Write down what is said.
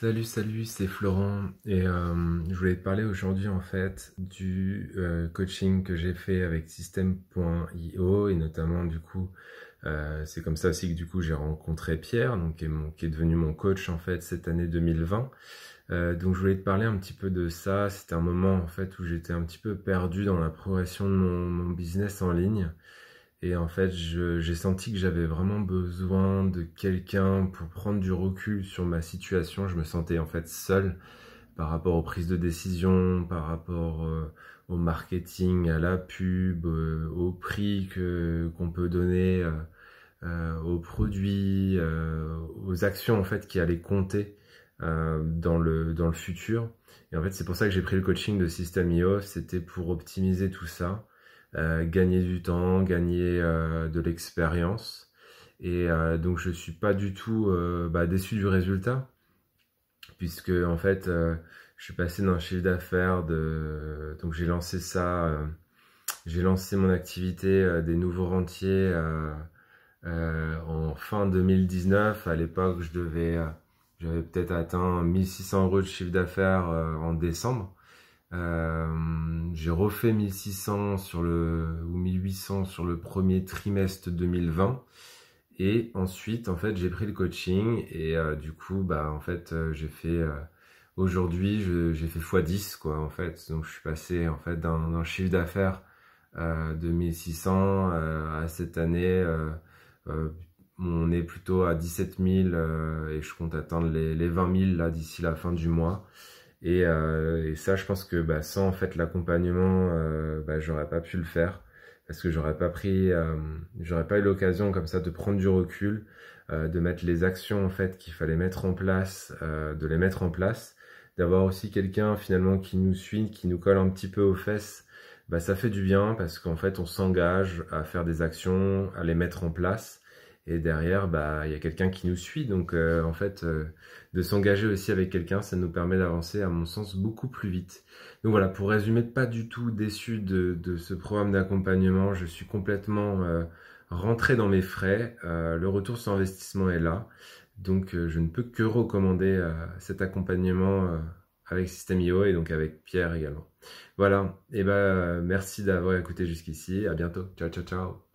Salut, salut, c'est Florent et euh, je voulais te parler aujourd'hui en fait du euh, coaching que j'ai fait avec System.io et notamment du coup euh, c'est comme ça aussi que du coup j'ai rencontré Pierre donc qui est, devenu mon coach en fait cette année 2020 donc je voulais te parler un petit peu de ça c'était un moment en fait où j'étais un petit peu perdu dans la progression de mon business en ligne et en fait, j'ai senti que j'avais vraiment besoin de quelqu'un pour prendre du recul sur ma situation. Je me sentais en fait seul par rapport aux prises de décision, par rapport euh, au marketing, à la pub, euh, au prix que qu'on peut donner euh, euh aux produits, aux actions en fait qui allaient compter dans le dans le futur. Et en fait, c'est pour ça que j'ai pris le coaching de System.io, e c'était pour optimiser tout ça euh, gagner du temps, gagner euh, de l'expérience. Et euh, donc je suis pas du tout bah, déçu du résultat, puisque en fait je suis passé d'un chiffre d'affaires de donc j'ai lancé ça j'ai lancé mon activité des nouveaux rentiers en fin 2019 à l'époque je devais j'avais peut-être atteint 1600 euros de chiffre d'affaires en décembre j'ai refait 1600 sur le, ou 1800 sur le premier trimestre 2020. Et ensuite, en fait, j'ai pris le coaching et euh, du coup, bah, en fait, euh, j'ai fait euh, aujourd'hui, j'ai fait x10 quoi, en fait. Donc, je suis passé en fait d'un chiffre d'affaires de 1600 à cette année, on est plutôt à 17 000 et je compte atteindre les, les 20 000 là d'ici la fin du mois. Et, euh, et, ça, je pense que bah, sans en fait l'accompagnement, euh, bah, j'aurais pas pu le faire parce que j'aurais pas pris, euh, j'aurais pas eu l'occasion comme ça de prendre du recul, de mettre les actions en fait qu'il fallait mettre en place, de les mettre en place, d'avoir aussi quelqu'un finalement qui nous suit, qui nous colle un petit peu aux fesses bah, ça fait du bien parce qu'en fait on s'engage à faire des actions, à les mettre en place et derrière, bah, il y a quelqu'un qui nous suit. Donc, euh, en fait, euh, de s'engager aussi avec quelqu'un, ça nous permet d'avancer, à mon sens, beaucoup plus vite. Donc voilà, pour résumer, pas du tout déçu de, ce programme d'accompagnement. Je suis complètement euh, rentré dans mes frais. le retour sur investissement est là. Donc, je ne peux que recommander cet accompagnement avec Système IO et donc avec Pierre également. Voilà. Et ben, merci d'avoir écouté jusqu'ici. À bientôt. Ciao, ciao, ciao.